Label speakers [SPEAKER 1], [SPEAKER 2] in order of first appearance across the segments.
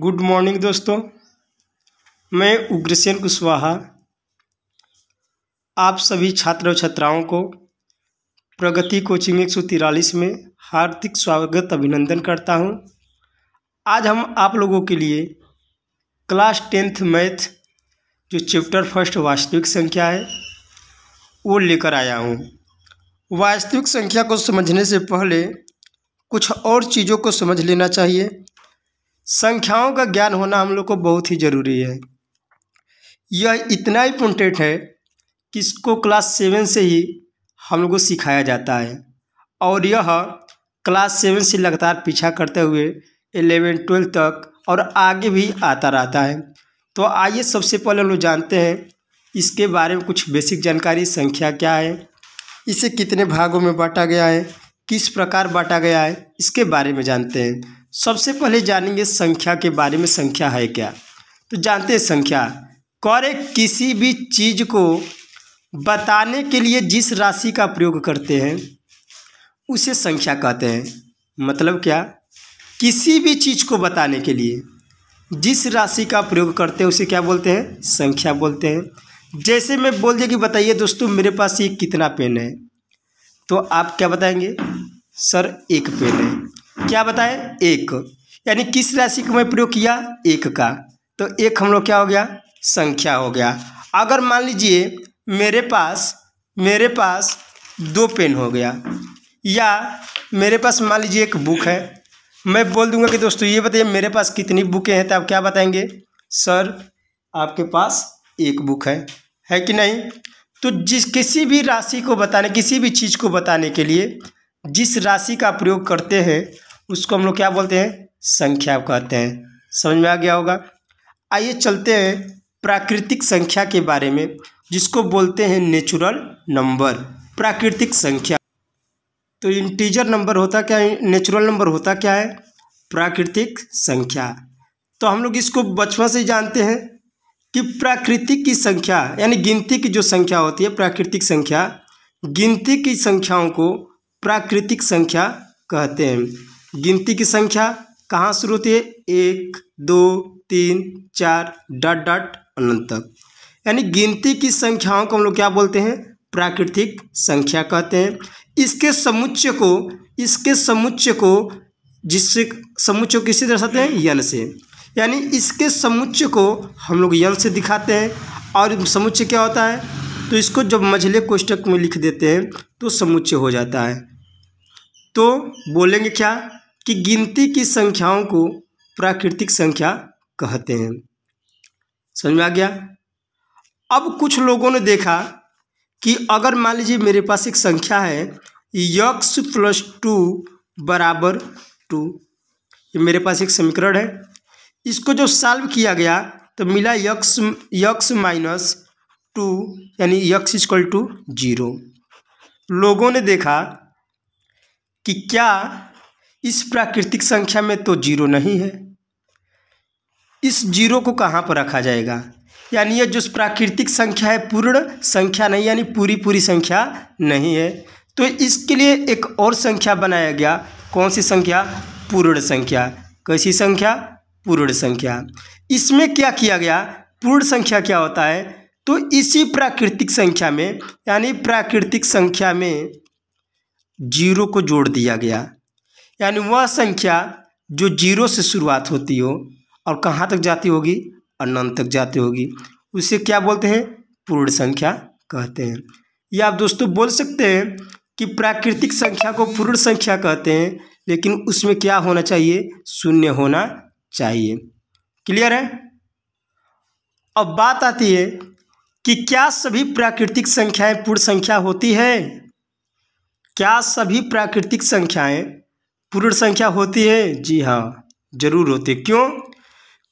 [SPEAKER 1] Good morning दोस्तों मैं उग्रसेन कुशवाहा आप सभी छात्र और छात्राओं को प्रगति कोचिंग एक सौ तिरालीस में हार्दिक स्वागत अभिनंदन करता हूं। आज हम आप लोगों के लिए क्लास टेंथ मैथ जो चैप्टर फर्स्ट वास्तविक संख्या है वो लेकर आया हूं। वास्तविक संख्या को समझने से पहले कुछ और चीज़ों को समझ लेना चाहिए संख्याओं का ज्ञान होना हम लोग को बहुत ही ज़रूरी है यह इतना इम्पोर्टेंट है कि इसको क्लास सेवन से ही हम लोग को सिखाया जाता है और यह क्लास सेवन से लगातार पीछा करते हुए एलेवन ट्वेल्थ तक और आगे भी आता रहता है तो आइए सबसे पहले हम लोग जानते हैं इसके बारे में कुछ बेसिक जानकारी संख्या क्या है इसे कितने भागों में बांटा गया है किस प्रकार बांटा गया है इसके बारे में जानते हैं सबसे पहले जानेंगे संख्या के बारे में संख्या है क्या तो जानते हैं संख्या कौरे किसी भी चीज़ को बताने के लिए जिस राशि का प्रयोग करते हैं उसे संख्या कहते हैं मतलब क्या किसी भी चीज़ को बताने के लिए जिस राशि का प्रयोग करते हैं उसे क्या बोलते हैं संख्या बोलते हैं जैसे मैं बोल दिया कि बताइए दोस्तों मेरे पास ये कितना पेन है तो आप क्या बताएंगे सर एक पेन है क्या बताए एक यानी किस राशि का मैं प्रयोग किया एक का तो एक हम लोग क्या हो गया संख्या हो गया अगर मान लीजिए मेरे पास मेरे पास दो पेन हो गया या मेरे पास मान लीजिए एक बुक है मैं बोल दूंगा कि दोस्तों ये बताइए मेरे पास कितनी बुकें हैं तो आप क्या बताएंगे सर आपके पास एक बुक है है कि नहीं तो जिस किसी भी राशि को बताने किसी भी चीज़ को बताने के लिए जिस राशि का प्रयोग करते हैं उसको हम लोग क्या बोलते हैं संख्या कहते हैं समझ में आ गया होगा आइए चलते हैं प्राकृतिक संख्या के बारे में जिसको बोलते हैं नेचुरल नंबर प्राकृतिक संख्या तो इंटीजर नंबर होता क्या है नेचुरल नंबर होता क्या है प्राकृतिक संख्या तो हम लोग इसको बचपन से जानते हैं कि प्राकृतिक की संख्या यानी गिनती की जो संख्या होती है प्राकृतिक संख्या गिनती की संख्याओं को प्राकृतिक संख्या कहते हैं गिनती की संख्या कहाँ शुरू होती है एक दो तीन चार डट डट अनंत तक यानी गिनती की संख्याओं को हम लोग क्या बोलते हैं प्राकृतिक संख्या कहते हैं इसके समुच्चय को इसके समुच्चय को जिससे समुच्चय को किससे दर्शाते हैं यन से यानी इसके समुच्चय को हम लोग यन से दिखाते हैं और समुच्चय क्या होता है तो इसको जब मझले कोष्टक में लिख देते हैं तो समुच्चय हो जाता है तो बोलेंगे क्या कि गिनती की संख्याओं को प्राकृतिक संख्या कहते हैं समझ में आ गया अब कुछ लोगों ने देखा कि अगर मान लीजिए मेरे पास एक संख्या है यक्स प्लस टू बराबर टू ये मेरे पास एक समीकरण है इसको जो सॉल्व किया गया तो मिला यक्स यक्स माइनस टू यानी यक्स इजक्ल टू जीरो लोगों ने देखा कि क्या इस प्राकृतिक संख्या में तो जीरो नहीं है इस जीरो को कहाँ पर रखा जाएगा यानी ये जो प्राकृतिक संख्या है पूर्ण संख्या नहीं यानी पूरी पूरी संख्या नहीं है तो इसके लिए एक और संख्या बनाया गया कौन सी संख्या पूर्ण संख्या कैसी संख्या पूर्ण संख्या इसमें क्या किया गया पूर्ण संख्या क्या होता है तो इसी प्राकृतिक संख्या में यानी प्राकृतिक संख्या में जीरो को जोड़ दिया गया यानी वह संख्या जो जीरो से शुरुआत होती हो और कहाँ तक जाती होगी अनंत तक जाती होगी उसे क्या बोलते हैं पूर्ण संख्या कहते हैं या आप दोस्तों बोल सकते हैं कि प्राकृतिक संख्या को पूर्ण संख्या कहते हैं लेकिन उसमें क्या होना चाहिए शून्य होना चाहिए क्लियर है अब बात आती है कि क्या सभी प्राकृतिक संख्याएं पूर्ण संख्या होती है क्या सभी प्राकृतिक संख्याएं पूर्ण संख्या होती है जी हाँ जरूर होती है क्यों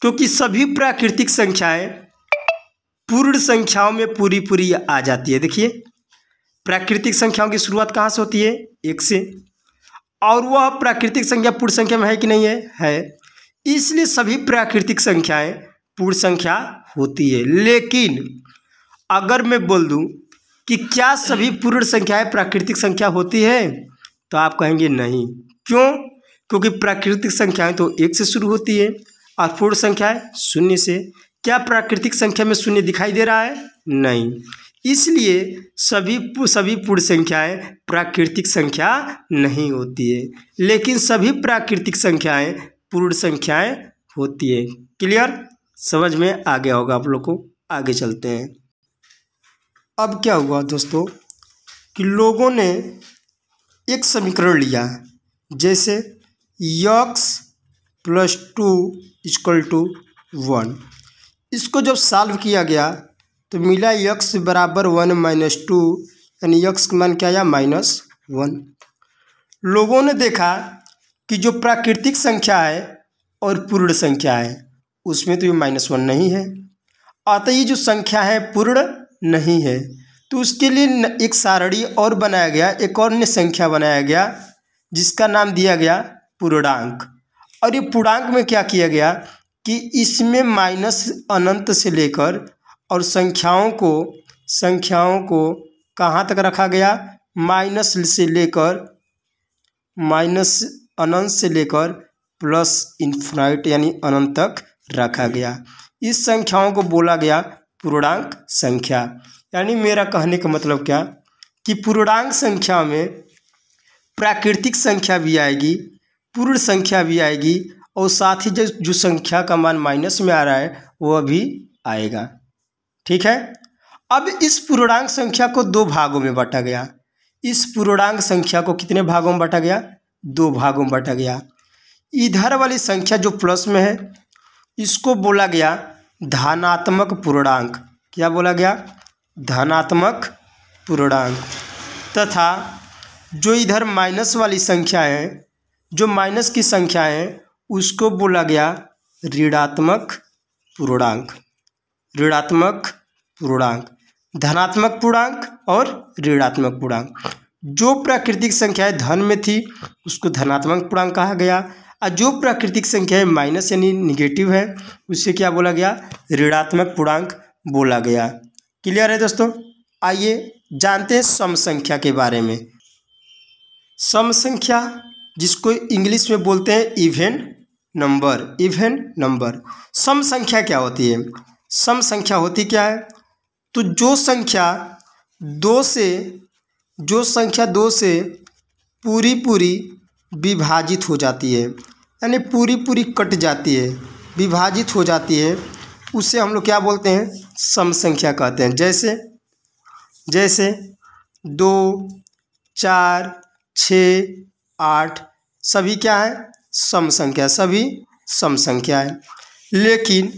[SPEAKER 1] क्योंकि सभी प्राकृतिक संख्याएं पूर्ण संख्याओं में पूरी पूरी आ जाती है देखिए प्राकृतिक संख्याओं की शुरुआत कहाँ से होती है एक से और वह प्राकृतिक संख्या पूर्ण संख्या में है कि नहीं है है इसलिए सभी प्राकृतिक संख्याएं पूर्ण संख्या होती है लेकिन अगर मैं बोल दूं कि क्या सभी पूर्ण संख्याएं प्राकृतिक संख्या होती है तो आप कहेंगे नहीं क्यों क्योंकि प्राकृतिक संख्याएं तो एक से शुरू होती है और पूर्ण संख्याएं शून्य से क्या प्राकृतिक संख्या में शून्य दिखाई दे रहा है नहीं इसलिए सभी सभी पूर्ण संख्याएं प्राकृतिक संख्या नहीं होती है लेकिन सभी प्राकृतिक संख्याएं पूर्ण संख्याएं होती है क्लियर समझ में आ गया होगा आप लोग को आगे चलते हैं अब क्या हुआ दोस्तों कि लोगों ने एक समीकरण लिया जैसे x plus two is equal two one इसको जब साल्व किया गया तो मिला यक्स बराबर वन माइनस टू यानी यक्स का मान क्या आया माइनस वन लोगों ने देखा कि जो प्राकृतिक संख्या है और पूर्ण संख्या है उसमें तो ये माइनस वन नहीं है अतः ये जो संख्या है पूर्ण नहीं है तो उसके लिए एक सारणी और बनाया गया एक और संख्या बनाया गया जिसका नाम दिया गया पूर्णांक और ये पूर्णांक में क्या किया गया कि इसमें माइनस अनंत से लेकर और संख्याओं को संख्याओं को कहाँ तक रखा गया माइनस से लेकर माइनस अनंत से लेकर प्लस इन्फिनाइट यानी अनंत तक रखा गया इस संख्याओं को बोला गया पूर्णांक संख्या यानी मेरा कहने का मतलब क्या कि पूर्णांक संख्या में प्राकृतिक संख्या भी आएगी पूर्ण संख्या भी आएगी और साथ ही जो जो संख्या का मान माइनस में आ रहा है वह भी आएगा ठीक है अब इस पूर्णांक संख्या को दो भागों में बांटा गया इस पूर्णांक संख्या को कितने भागों में बांटा गया दो भागों में बांटा गया इधर वाली संख्या जो प्लस में है इसको बोला गया धनात्मक पूर्णांक क्या बोला गया धनात्मक पूर्णांक तथा जो इधर माइनस वाली है जो माइनस की है उसको बोला गया ऋणात्मक पूर्णांक ऋणात्मक पूर्णांक धनात्मक पूर्णांक और ऋणात्मक पूर्णांक जो प्राकृतिक संख्याएं धन में थी उसको धनात्मक पूर्णांक कहा गया और जो प्राकृतिक संख्याएं माइनस यानी निगेटिव है उसे क्या बोला गया ऋणात्मक पूर्णांक बोला गया क्लियर है दोस्तों आइए जानते हैं सम संख्या के बारे में सम संख्या जिसको इंग्लिश में बोलते हैं इवेन नंबर इवेन नंबर सम संख्या क्या होती है सम संख्या होती क्या है तो जो संख्या दो से जो संख्या दो से पूरी पूरी विभाजित हो जाती है यानी पूरी पूरी कट जाती है विभाजित हो जाती है उसे हम लोग क्या बोलते हैं सम संख्या कहते हैं जैसे जैसे दो चार छ आठ सभी क्या है सम संख्या सभी सम संख्या है लेकिन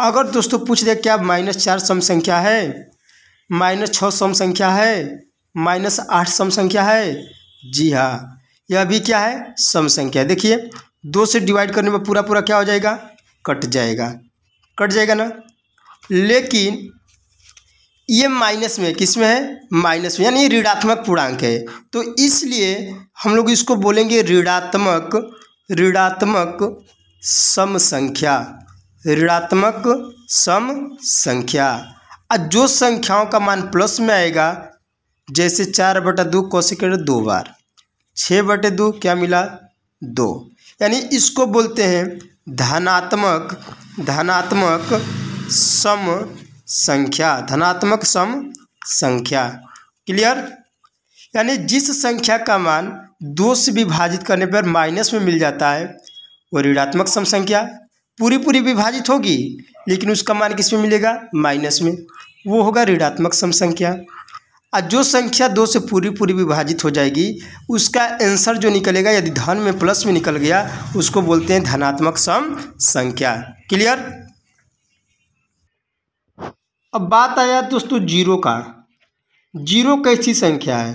[SPEAKER 1] अगर दोस्तों पूछ दे क्या माइनस चार सम संख्या है माइनस छः सम संख्या है माइनस आठ सम संख्या है जी हाँ यह भी क्या है सम संख्या देखिए दो से डिवाइड करने में पूरा पूरा क्या हो जाएगा कट जाएगा कट जाएगा ना लेकिन ये माइनस में किस में है माइनस में यानी ऋणात्मक पूर्णांक है तो इसलिए हम लोग इसको बोलेंगे ऋणात्मक ऋणात्मक सम संख्या ऋणात्मक सम संख्या और जो संख्याओं का मान प्लस में आएगा जैसे चार बटा दो कौशिकेट दो बार छः बटे दो क्या मिला दो यानी इसको बोलते हैं धनात्मक धनात्मक सम संख्या धनात्मक सम संख्या क्लियर यानी जिस संख्या का मान दो से विभाजित करने पर माइनस में मिल जाता है वो ऋणात्मक सम संख्या पूरी पूरी विभाजित होगी लेकिन उसका मान किस में मिलेगा माइनस में वो होगा ऋणात्मक सम संख्या और जो संख्या दो से पूरी पूरी विभाजित हो जाएगी उसका आंसर जो निकलेगा यदि धन में प्लस में निकल गया उसको बोलते हैं धनात्मक सम संख्या क्लियर अब बात आया दोस्तों जीरो का जीरो कैसी संख्या है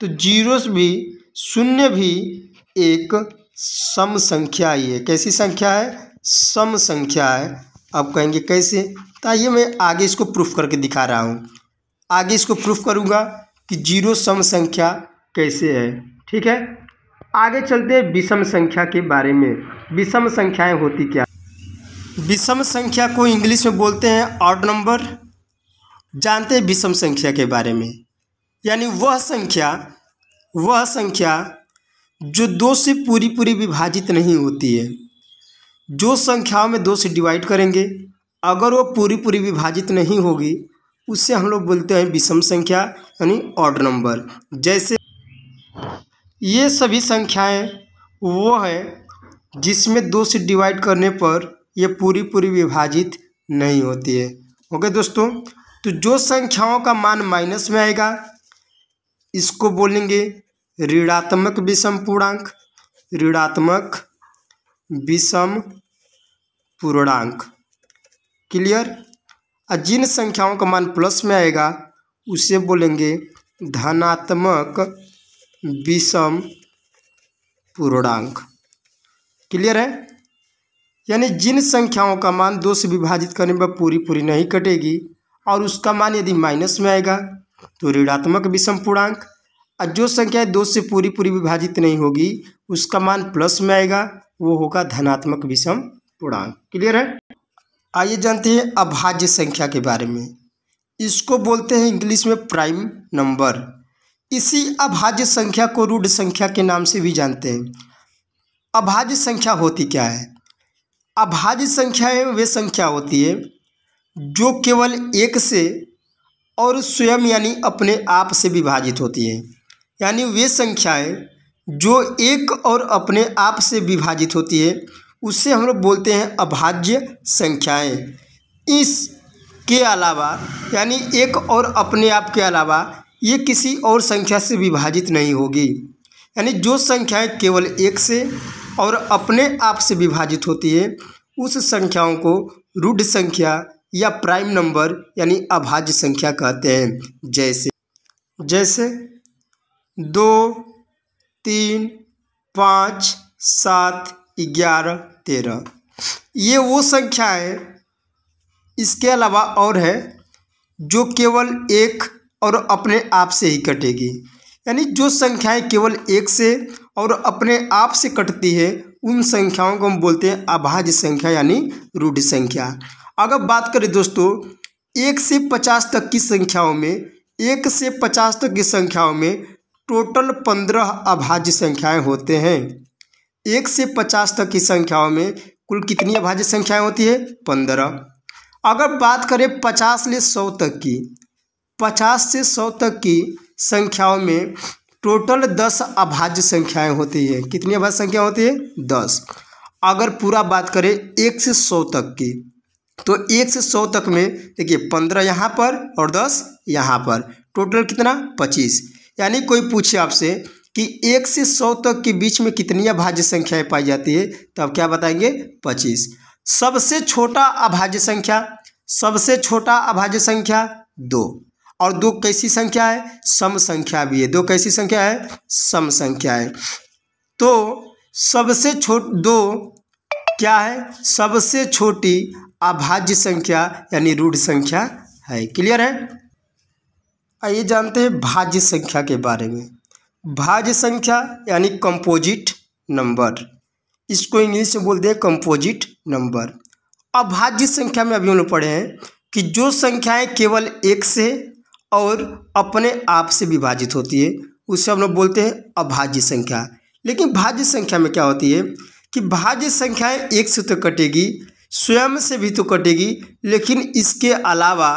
[SPEAKER 1] तो जीरो भी शून्य भी एक सम संख्या ही है कैसी संख्या है सम संख्या है अब कहेंगे कैसे तो आइए मैं आगे इसको प्रूफ करके दिखा रहा हूँ आगे इसको प्रूफ करूँगा कि जीरो सम संख्या कैसे है ठीक है आगे चलते हैं विषम संख्या के बारे में विषम संख्याएं होती क्या विषम संख्या को इंग्लिश में बोलते हैं ऑड नंबर जानते विषम संख्या के बारे में यानी वह संख्या वह संख्या जो दो से पूरी पूरी विभाजित नहीं होती है जो संख्याओं में दो से डिवाइड करेंगे अगर वो पूरी पूरी विभाजित नहीं होगी उससे हम लोग बोलते हैं विषम संख्या यानी ऑड नंबर जैसे ये सभी संख्याएं वो है जिसमें दो से डिवाइड करने पर यह पूरी पूरी विभाजित नहीं होती है ओके दोस्तों तो जो संख्याओं का मान माइनस में आएगा इसको बोलेंगे ऋणात्मक विषम पूर्णांक ऋणात्मक विषम पूर्णांक क्लियर और जिन संख्याओं का मान प्लस में आएगा उसे बोलेंगे धनात्मक विषम पूर्णांक क्लियर है यानी जिन संख्याओं का मान दो से विभाजित करने पर पूरी पूरी नहीं कटेगी और उसका मान यदि माइनस में आएगा तो ऋणात्मक विषम पूर्णांक और जो संख्या दो से पूरी पूरी विभाजित नहीं होगी उसका मान प्लस में आएगा वो होगा धनात्मक विषम पूर्णांक क्लियर है आइए जानते हैं अभाज्य संख्या के बारे में इसको बोलते हैं इंग्लिश में प्राइम नंबर इसी अभाज्य संख्या को रूढ़ संख्या के नाम से भी जानते हैं अभाज्य संख्या होती क्या है अभाज्य संख्याएं वे संख्या होती है जो केवल एक से और स्वयं यानी अपने आप से विभाजित होती है यानी वे संख्याएं जो एक और अपने आप से विभाजित होती है उसे हम लोग बोलते हैं अभाज्य संख्याएं इस के अलावा यानी एक और अपने आप के अलावा ये किसी और संख्या से विभाजित नहीं होगी यानी जो संख्याएं केवल एक से और अपने आप से विभाजित होती है उस संख्याओं को रूढ़ संख्या या प्राइम नंबर यानी अभाज्य संख्या कहते हैं जैसे जैसे दो तीन पाँच सात ग्यारह तेरह ये वो संख्या है इसके अलावा और है जो केवल एक और अपने आप से ही कटेगी यानी जो संख्याएं केवल एक से और अपने आप से कटती है उन संख्याओं को हम बोलते हैं अभाज्य संख्या यानी रूढ़ संख्या अगर बात करें दोस्तों एक से पचास तक की संख्याओं में एक से पचास तक की संख्याओं में टोटल पंद्रह अभाज्य संख्याएं होते हैं एक से पचास तक की संख्याओं में कुल कितनी अभाज्य संख्याएं होती है पंद्रह अगर बात करें पचास से सौ तक की पचास से सौ तक की संख्याओं में टोटल दस अभाज्य संख्याएं होती है कितनी अभाज्य संख्या होती है दस अगर पूरा बात करें एक से सौ तक की तो एक से सौ तक में देखिए पंद्रह यहाँ पर और दस यहाँ पर टोटल कितना पच्चीस यानी कोई पूछे आपसे कि एक से सौ तक के बीच में कितनी अभाज्य संख्याएं पाई जाती है तो आप क्या बताएंगे पच्चीस सबसे छोटा अभाज्य संख्या सबसे छोटा अभाज्य संख्या दो और दो कैसी संख्या है सम संख्या भी है दो कैसी संख्या है सम संख्या है तो सबसे छोट दो क्या है सबसे छोटी अभाज्य संख्या यानी रूढ़ संख्या है क्लियर है आइए जानते हैं भाज्य संख्या के बारे में भाज्य संख्या यानी कंपोजिट नंबर इसको इंग्लिश में बोलते हैं कंपोजिट नंबर अभाज्य संख्या में अभी हम लोग पढ़े हैं कि जो संख्याएं केवल एक से और अपने आप से विभाजित होती है उसे हम लोग बोलते हैं अभाज्य संख्या लेकिन भाज्य संख्या में क्या होती है कि भाज्य संख्याएं एक से तो कटेगी स्वयं से भी तो कटेगी लेकिन इसके अलावा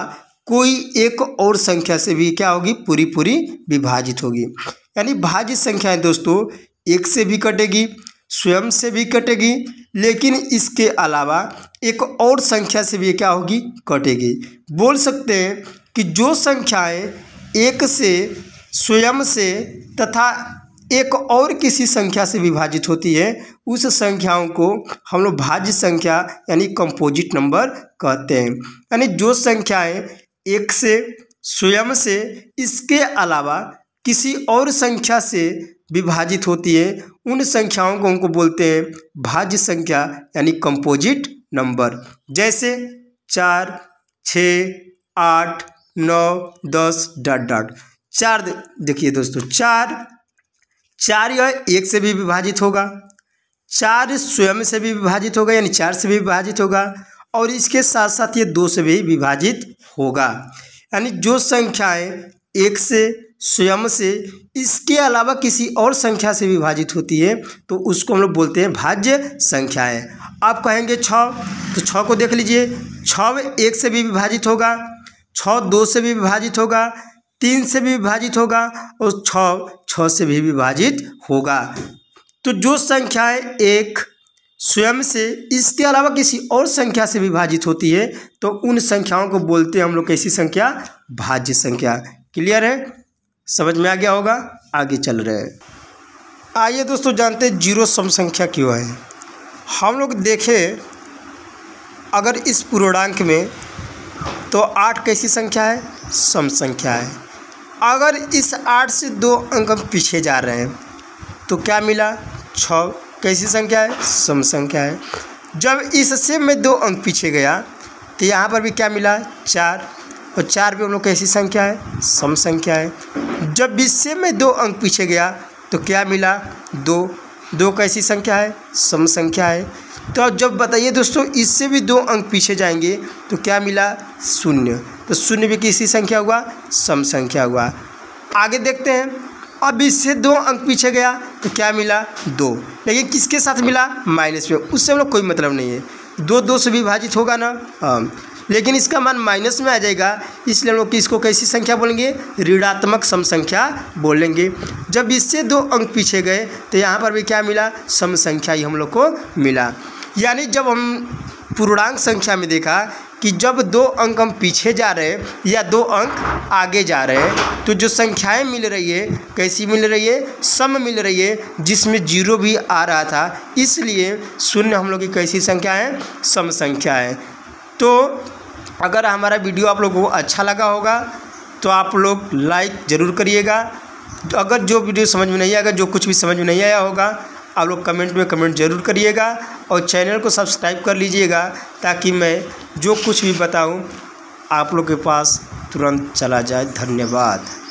[SPEAKER 1] कोई एक और संख्या से भी क्या होगी पूरी पूरी विभाजित होगी यानी भाज्य संख्याएं दोस्तों एक से भी कटेगी स्वयं से भी कटेगी लेकिन इसके अलावा एक और संख्या से भी क्या होगी कटेगी बोल सकते हैं कि जो संख्याएं एक से स्वयं से तथा एक और किसी संख्या से विभाजित होती है उस संख्याओं को हम लोग भाज्य संख्या यानी कंपोजिट नंबर कहते हैं यानी जो संख्याएं एक से स्वयं से इसके अलावा किसी और संख्या से विभाजित होती है उन संख्याओं को हमको बोलते हैं भाज्य संख्या यानी कंपोजिट नंबर जैसे चार छ आठ नौ दस डॉट डॉट चार देखिए दोस्तों चार चार यह एक से भी विभाजित होगा चार स्वयं से भी विभाजित होगा यानी चार से भी विभाजित होगा और इसके साथ साथ ये दो से भी विभाजित होगा यानी जो संख्याएं एक से स्वयं से इसके अलावा किसी और संख्या से विभाजित होती है तो उसको हम लोग बोलते हैं भाज्य संख्याएं आप कहेंगे छ तो छ को देख लीजिए छ एक से भी विभाजित होगा छ दो से भी विभाजित होगा तीन से भी विभाजित होगा और छः छ से भी विभाजित होगा तो जो संख्याएं एक स्वयं से इसके अलावा किसी और संख्या से विभाजित होती है तो उन संख्याओं को बोलते हैं हम लोग कैसी संख्या भाज्य संख्या क्लियर है समझ में आ गया होगा आगे चल रहे हैं आइए दोस्तों जानते हैं जीरो सम संख्या क्यों है हम लोग देखें अगर इस पूर्णांक में तो आठ कैसी संख्या है सम संख्या है अगर इस आठ से दो अंक हम पीछे जा रहे हैं तो क्या मिला छः कैसी संख्या है सम संख्या है जब इससे मैं दो अंक पीछे गया तो यहाँ पर भी क्या मिला चार और चार भी हम लोग कैसी संख्या है सम संख्या है जब बीस से मैं दो अंक पीछे गया तो क्या मिला दो दो कैसी संख्या है सम संख्या है तो जब बताइए दोस्तों इससे भी दो अंक पीछे जाएंगे तो क्या मिला शून्य तो शून्य भी किसी संख्या हुआ सम संख्या हुआ आगे देखते हैं अब इससे दो अंक पीछे गया तो क्या मिला दो लेकिन किसके साथ मिला माइनस में उससे हम लोग कोई मतलब नहीं है दो दो से विभाजित होगा ना हाँ लेकिन इसका मान माइनस में आ जाएगा इसलिए हम लोग इसको कैसी संख्या बोलेंगे ऋणात्मक सम संख्या बोलेंगे जब इससे दो अंक पीछे गए तो यहाँ पर भी क्या मिला सम संख्या ही हम लोग को मिला यानी जब हम पूर्णांक संख्या में देखा कि जब दो अंक हम पीछे जा रहे हैं या दो अंक आगे जा रहे हैं तो जो संख्याएं मिल रही है कैसी मिल रही है सम मिल रही है जिसमें जीरो भी आ रहा था इसलिए शून्य हम लोग की कैसी संख्या है सम संख्या है तो अगर हमारा वीडियो आप लोगों को अच्छा लगा होगा तो आप लोग लाइक ज़रूर करिएगा तो अगर जो वीडियो समझ में नहीं आएगा जो कुछ भी समझ में नहीं आया होगा आप लोग कमेंट में कमेंट जरूर करिएगा और चैनल को सब्सक्राइब कर लीजिएगा ताकि मैं जो कुछ भी बताऊं आप लोग के पास तुरंत चला जाए धन्यवाद